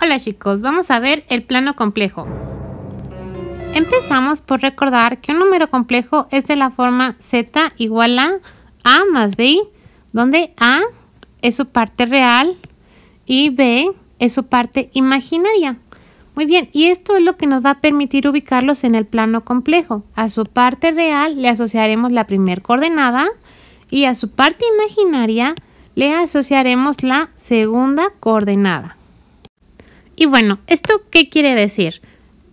Hola chicos, vamos a ver el plano complejo. Empezamos por recordar que un número complejo es de la forma z igual a a más b, donde a es su parte real y b es su parte imaginaria. Muy bien, y esto es lo que nos va a permitir ubicarlos en el plano complejo. A su parte real le asociaremos la primer coordenada y a su parte imaginaria le asociaremos la segunda coordenada. Y bueno, ¿esto qué quiere decir?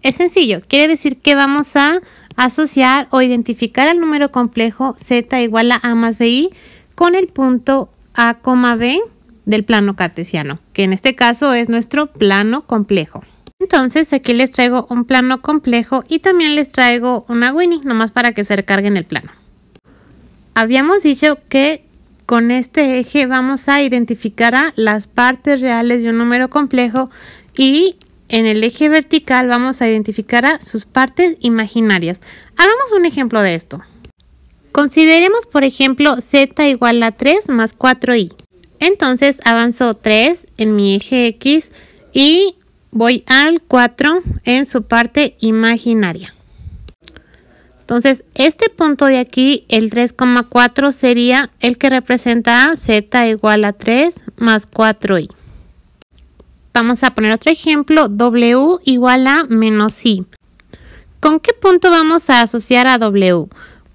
Es sencillo, quiere decir que vamos a asociar o identificar al número complejo z igual a a más bi con el punto a, b del plano cartesiano, que en este caso es nuestro plano complejo. Entonces aquí les traigo un plano complejo y también les traigo una Winnie, nomás para que se recarguen el plano. Habíamos dicho que con este eje vamos a identificar a las partes reales de un número complejo y en el eje vertical vamos a identificar a sus partes imaginarias. Hagamos un ejemplo de esto. Consideremos por ejemplo z igual a 3 más 4i. Entonces avanzo 3 en mi eje x y voy al 4 en su parte imaginaria. Entonces este punto de aquí, el 3,4 sería el que representa z igual a 3 más 4i. Vamos a poner otro ejemplo, W igual a menos I. ¿Con qué punto vamos a asociar a W?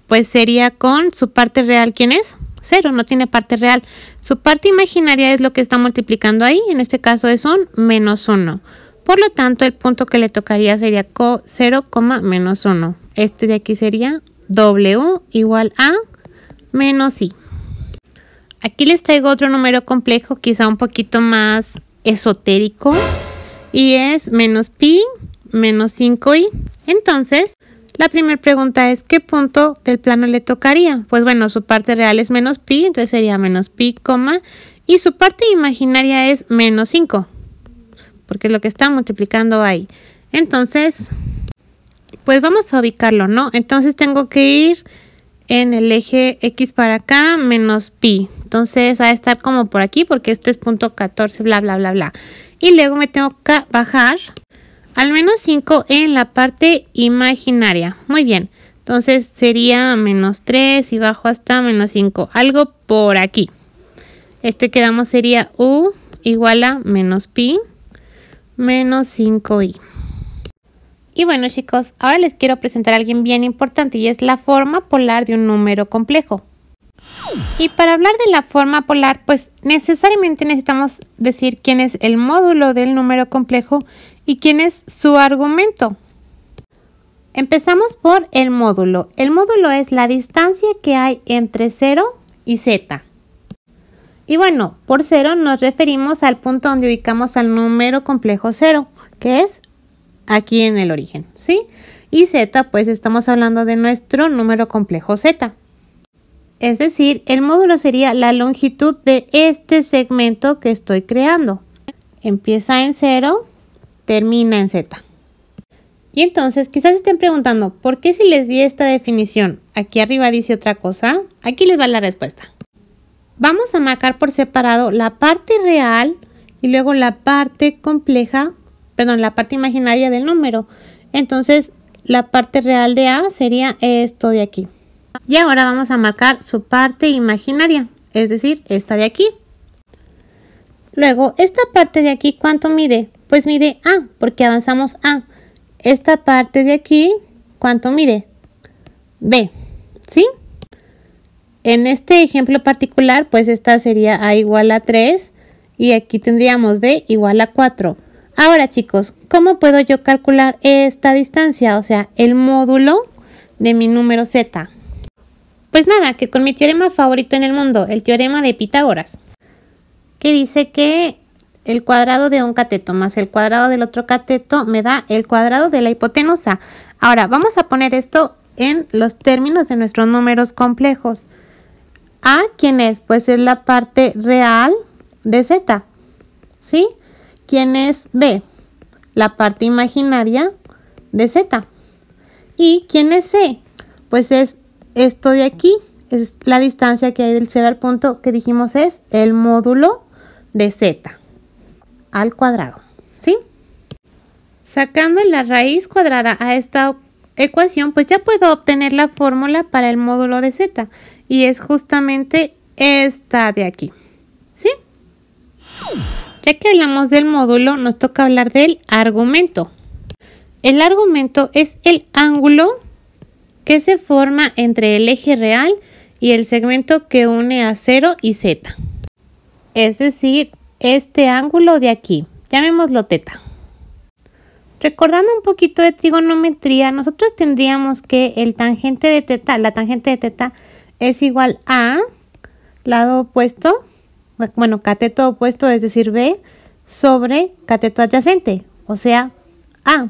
Pues sería con su parte real, ¿quién es? Cero, no tiene parte real. Su parte imaginaria es lo que está multiplicando ahí, en este caso es un menos 1. Por lo tanto, el punto que le tocaría sería 0, menos 1. Este de aquí sería W igual a menos I. Aquí les traigo otro número complejo, quizá un poquito más esotérico y es menos pi menos 5i. Entonces, la primera pregunta es ¿qué punto del plano le tocaría? Pues bueno, su parte real es menos pi, entonces sería menos pi, coma, y su parte imaginaria es menos 5, porque es lo que está multiplicando ahí. Entonces, pues vamos a ubicarlo, ¿no? Entonces tengo que ir en el eje x para acá menos pi. Entonces va a estar como por aquí porque esto es punto 14, bla, bla, bla, bla. Y luego me tengo que bajar al menos 5 en la parte imaginaria. Muy bien. Entonces sería menos 3 y bajo hasta menos 5. Algo por aquí. Este que damos sería u igual a menos pi menos 5i. Y bueno chicos, ahora les quiero presentar a alguien bien importante y es la forma polar de un número complejo. Y para hablar de la forma polar, pues necesariamente necesitamos decir quién es el módulo del número complejo y quién es su argumento. Empezamos por el módulo. El módulo es la distancia que hay entre 0 y z. Y bueno, por 0 nos referimos al punto donde ubicamos al número complejo 0, que es aquí en el origen, ¿sí? Y z, pues estamos hablando de nuestro número complejo z es decir, el módulo sería la longitud de este segmento que estoy creando. Empieza en 0, termina en z. Y entonces quizás estén preguntando, ¿por qué si les di esta definición, aquí arriba dice otra cosa? Aquí les va la respuesta. Vamos a marcar por separado la parte real y luego la parte compleja, perdón, la parte imaginaria del número. Entonces, la parte real de A sería esto de aquí. Y ahora vamos a marcar su parte imaginaria, es decir, esta de aquí. Luego, esta parte de aquí, ¿cuánto mide? Pues mide A, porque avanzamos A. Esta parte de aquí, ¿cuánto mide? B, ¿sí? En este ejemplo particular, pues esta sería A igual a 3 y aquí tendríamos B igual a 4. Ahora chicos, ¿cómo puedo yo calcular esta distancia? O sea, el módulo de mi número Z. Pues nada, que con mi teorema favorito en el mundo, el teorema de Pitágoras, que dice que el cuadrado de un cateto más el cuadrado del otro cateto me da el cuadrado de la hipotenusa. Ahora, vamos a poner esto en los términos de nuestros números complejos. ¿A quién es? Pues es la parte real de Z. ¿Sí? ¿Quién es B? La parte imaginaria de Z. ¿Y quién es C? Pues es esto de aquí es la distancia que hay del 0 al punto que dijimos es el módulo de z al cuadrado, ¿sí? Sacando la raíz cuadrada a esta ecuación, pues ya puedo obtener la fórmula para el módulo de z y es justamente esta de aquí, ¿sí? Ya que hablamos del módulo, nos toca hablar del argumento. El argumento es el ángulo que se forma entre el eje real y el segmento que une a 0 y Z. Es decir, este ángulo de aquí, llamémoslo teta. Recordando un poquito de trigonometría, nosotros tendríamos que el tangente de teta, la tangente de teta es igual a lado opuesto, bueno, cateto opuesto, es decir, B, sobre cateto adyacente, o sea, A.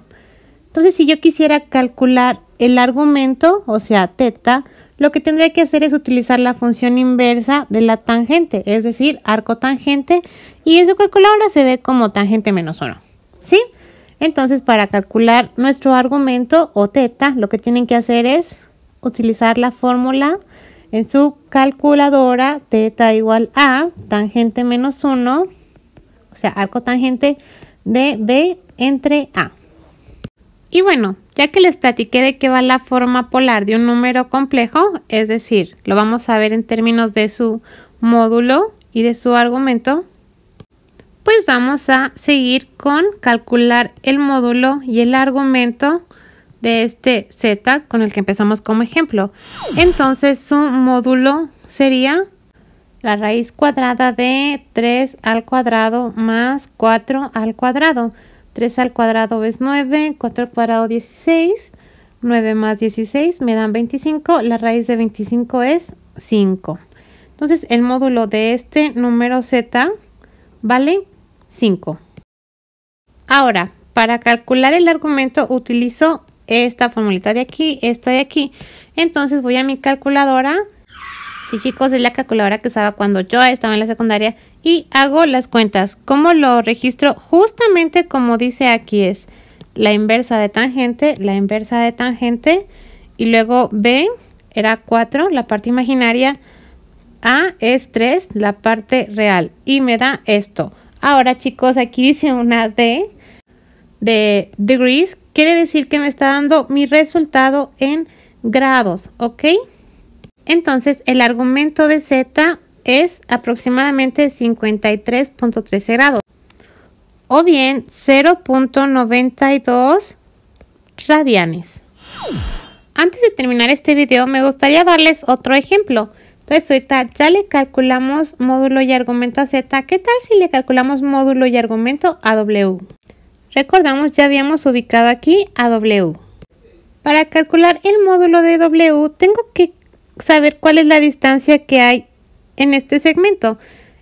Entonces, si yo quisiera calcular el argumento, o sea, teta, lo que tendría que hacer es utilizar la función inversa de la tangente, es decir, arco tangente, y en su calculadora se ve como tangente menos 1, ¿sí? Entonces, para calcular nuestro argumento o teta, lo que tienen que hacer es utilizar la fórmula en su calculadora, teta igual a tangente menos 1, o sea, arco tangente de B entre A. Y bueno, ya que les platiqué de qué va la forma polar de un número complejo, es decir, lo vamos a ver en términos de su módulo y de su argumento, pues vamos a seguir con calcular el módulo y el argumento de este z con el que empezamos como ejemplo. Entonces su módulo sería la raíz cuadrada de 3 al cuadrado más 4 al cuadrado. 3 al cuadrado es 9, 4 al cuadrado 16, 9 más 16 me dan 25, la raíz de 25 es 5. Entonces el módulo de este número z vale 5. Ahora, para calcular el argumento utilizo esta formulita de aquí, esta de aquí. Entonces voy a mi calculadora Sí, chicos, es la calculadora que usaba cuando yo estaba en la secundaria y hago las cuentas. ¿Cómo lo registro? Justamente como dice aquí es la inversa de tangente, la inversa de tangente y luego B era 4, la parte imaginaria, A es 3, la parte real y me da esto. Ahora chicos, aquí dice una D de degrees, quiere decir que me está dando mi resultado en grados, ¿ok? Entonces, el argumento de Z es aproximadamente 53.13 grados o bien 0.92 radianes. Antes de terminar este video me gustaría darles otro ejemplo. Entonces ahorita ya le calculamos módulo y argumento a Z. ¿Qué tal si le calculamos módulo y argumento a W? Recordamos ya habíamos ubicado aquí a W. Para calcular el módulo de W tengo que saber cuál es la distancia que hay en este segmento.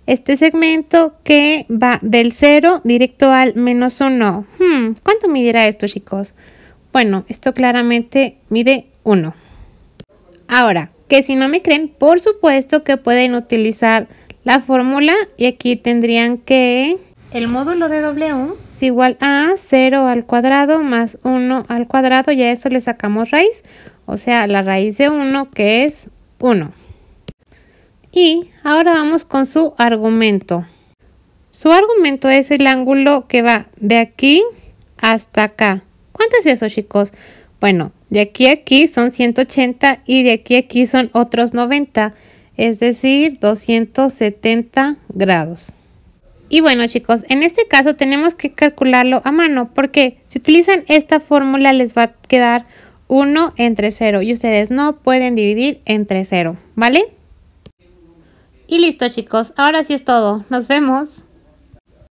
Este segmento que va del 0 directo al menos 1. Hmm, ¿Cuánto midirá esto, chicos? Bueno, esto claramente mide 1. Ahora, que si no me creen, por supuesto que pueden utilizar la fórmula y aquí tendrían que... El módulo de W es igual a 0 al cuadrado más 1 al cuadrado, ya eso le sacamos raíz o sea, la raíz de 1 que es 1. Y ahora vamos con su argumento. Su argumento es el ángulo que va de aquí hasta acá. ¿Cuánto es eso, chicos? Bueno, de aquí a aquí son 180 y de aquí a aquí son otros 90, es decir, 270 grados. Y bueno chicos, en este caso tenemos que calcularlo a mano porque si utilizan esta fórmula les va a quedar 1 entre 0 y ustedes no pueden dividir entre 0, ¿vale? Y listo chicos, ahora sí es todo, nos vemos.